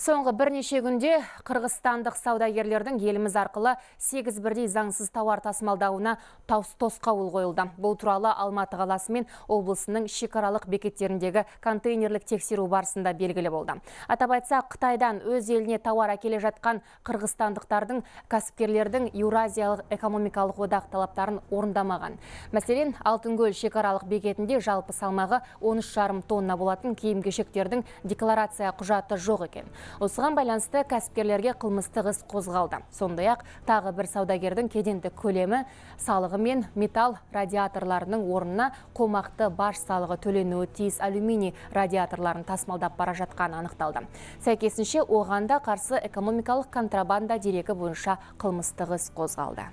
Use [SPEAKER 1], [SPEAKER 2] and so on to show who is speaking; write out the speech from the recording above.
[SPEAKER 1] Соңғы бірнеше күнде қырғызстандық саудагерлердің еліміз арқылы 8 бірдей заңсыз тауар тасымалдауына таус тосқауыл қойылды. Бұл туралы Алматы қаласы мен облысының шекаралық бекеттеріндегі контейнерлік тексеру барысында белгілі болды. Атап айтса, Қытайдан өз еліне тауар әкеле жатқан қырғызстандықтардың кәсіпкерлердің еуразиялық экономикалық одақ талаптарын орындамаған. Мәселен, Алтынгөл шекаралық бекетінде жалпы салмағы 13,5 тонна болатын киім кешектердің декларация құжаты жоқ екен. Осыған байланысты кәсіпкерлерге қылмыстығыз қозғалды. Сондай-ақ тағы бір саудагердің кеденді көлемі салығы мен металл радиаторларының орнына қомақты баш салығы төленуі тиіс алюминий радиаторларын тасмалдап бара жатқаны анықталды. Сәйкесінше оғанда қарсы экономикалық контрабанда дерегі бойынша қылмыстығыз қозғалды.